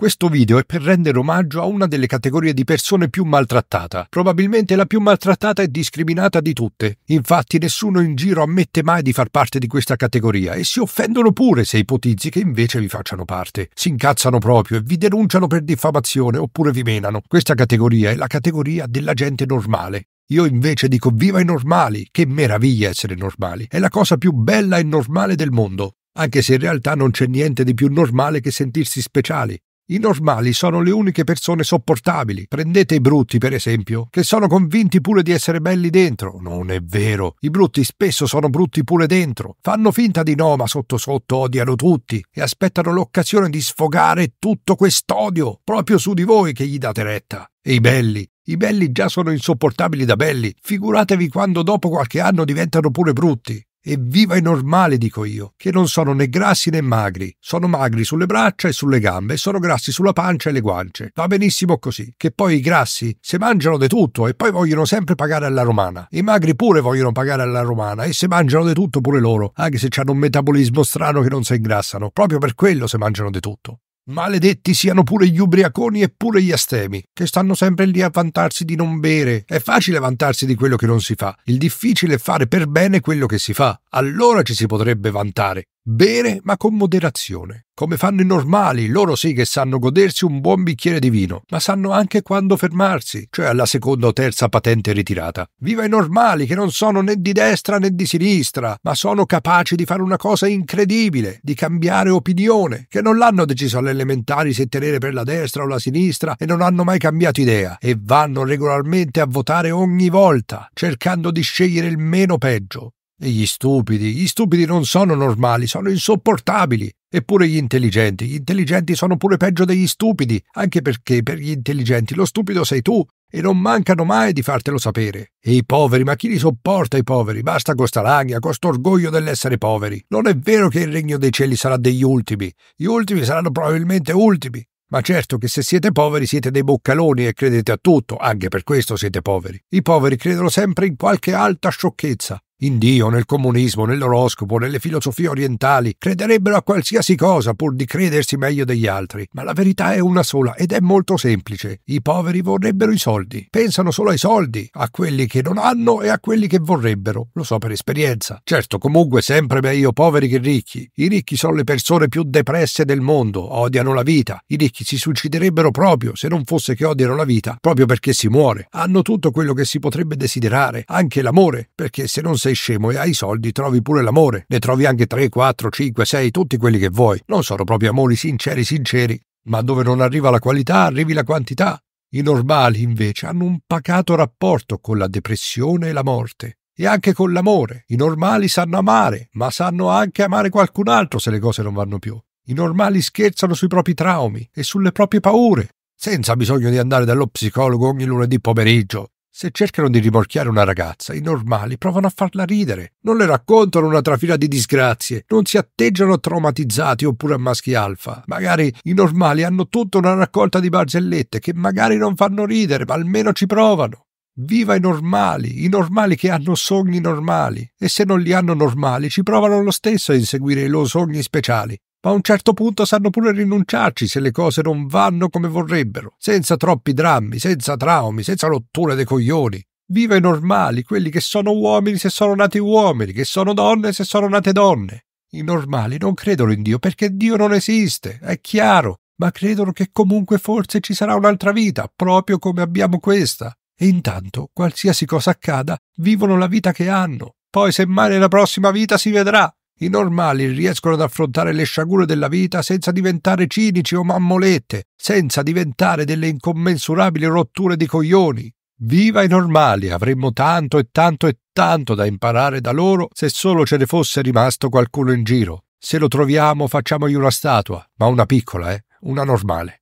Questo video è per rendere omaggio a una delle categorie di persone più maltrattata, probabilmente la più maltrattata e discriminata di tutte. Infatti nessuno in giro ammette mai di far parte di questa categoria e si offendono pure se ipotizzi che invece vi facciano parte. Si incazzano proprio e vi denunciano per diffamazione oppure vi menano. Questa categoria è la categoria della gente normale. Io invece dico viva i normali, che meraviglia essere normali, è la cosa più bella e normale del mondo anche se in realtà non c'è niente di più normale che sentirsi speciali. I normali sono le uniche persone sopportabili. Prendete i brutti, per esempio, che sono convinti pure di essere belli dentro. Non è vero. I brutti spesso sono brutti pure dentro. Fanno finta di no, ma sotto sotto odiano tutti e aspettano l'occasione di sfogare tutto quest'odio proprio su di voi che gli date retta. E i belli, i belli già sono insopportabili da belli, figuratevi quando dopo qualche anno diventano pure brutti e viva i normali, dico io, che non sono né grassi né magri. Sono magri sulle braccia e sulle gambe e sono grassi sulla pancia e le guance. Va benissimo così. Che poi i grassi se mangiano di tutto e poi vogliono sempre pagare alla romana. I magri pure vogliono pagare alla romana e se mangiano di tutto pure loro, anche se hanno un metabolismo strano che non si ingrassano. Proprio per quello se mangiano di tutto. Maledetti siano pure gli ubriaconi e pure gli astemi, che stanno sempre lì a vantarsi di non bere. È facile vantarsi di quello che non si fa, il difficile è fare per bene quello che si fa. Allora ci si potrebbe vantare. Bere, ma con moderazione. Come fanno i normali, loro sì che sanno godersi un buon bicchiere di vino, ma sanno anche quando fermarsi, cioè alla seconda o terza patente ritirata. Viva i normali che non sono né di destra né di sinistra, ma sono capaci di fare una cosa incredibile, di cambiare opinione, che non l'hanno deciso alle elementari se tenere per la destra o la sinistra e non hanno mai cambiato idea e vanno regolarmente a votare ogni volta, cercando di scegliere il meno peggio. E gli stupidi, gli stupidi non sono normali, sono insopportabili. Eppure gli intelligenti, gli intelligenti sono pure peggio degli stupidi, anche perché per gli intelligenti lo stupido sei tu e non mancano mai di fartelo sapere. E i poveri, ma chi li sopporta i poveri? Basta con sta rabbia, con sto orgoglio dell'essere poveri. Non è vero che il regno dei cieli sarà degli ultimi. Gli ultimi saranno probabilmente ultimi. Ma certo che se siete poveri siete dei boccaloni e credete a tutto, anche per questo siete poveri. I poveri credono sempre in qualche alta sciocchezza. In Dio, nel comunismo, nell'oroscopo, nelle filosofie orientali, crederebbero a qualsiasi cosa pur di credersi meglio degli altri, ma la verità è una sola ed è molto semplice. I poveri vorrebbero i soldi, pensano solo ai soldi, a quelli che non hanno e a quelli che vorrebbero, lo so per esperienza. Certo, comunque sempre meglio poveri che ricchi. I ricchi sono le persone più depresse del mondo, odiano la vita. I ricchi si suiciderebbero proprio se non fosse che odiano la vita, proprio perché si muore. Hanno tutto quello che si potrebbe desiderare, anche l'amore, perché se non si sei scemo e hai i soldi, trovi pure l'amore. Ne trovi anche 3, 4, 5, 6, tutti quelli che vuoi. Non sono proprio amori sinceri, sinceri. Ma dove non arriva la qualità, arrivi la quantità. I normali, invece, hanno un pacato rapporto con la depressione e la morte. E anche con l'amore. I normali sanno amare, ma sanno anche amare qualcun altro se le cose non vanno più. I normali scherzano sui propri traumi e sulle proprie paure, senza bisogno di andare dallo psicologo ogni lunedì pomeriggio se cercano di rimorchiare una ragazza, i normali provano a farla ridere, non le raccontano una trafila di disgrazie, non si atteggiano traumatizzati oppure a maschi alfa. Magari i normali hanno tutta una raccolta di barzellette che magari non fanno ridere, ma almeno ci provano. Viva i normali, i normali che hanno sogni normali. E se non li hanno normali, ci provano lo stesso a inseguire i loro sogni speciali. Ma a un certo punto sanno pure rinunciarci se le cose non vanno come vorrebbero, senza troppi drammi, senza traumi, senza rotture dei coglioni. Viva i normali, quelli che sono uomini se sono nati uomini, che sono donne se sono nate donne. I normali non credono in Dio perché Dio non esiste, è chiaro, ma credono che comunque forse ci sarà un'altra vita, proprio come abbiamo questa. E intanto, qualsiasi cosa accada, vivono la vita che hanno. Poi semmai nella prossima vita si vedrà. I normali riescono ad affrontare le sciagure della vita senza diventare cinici o mammolette, senza diventare delle incommensurabili rotture di coglioni. Viva i normali, avremmo tanto e tanto e tanto da imparare da loro se solo ce ne fosse rimasto qualcuno in giro. Se lo troviamo facciamogli una statua, ma una piccola, eh, una normale.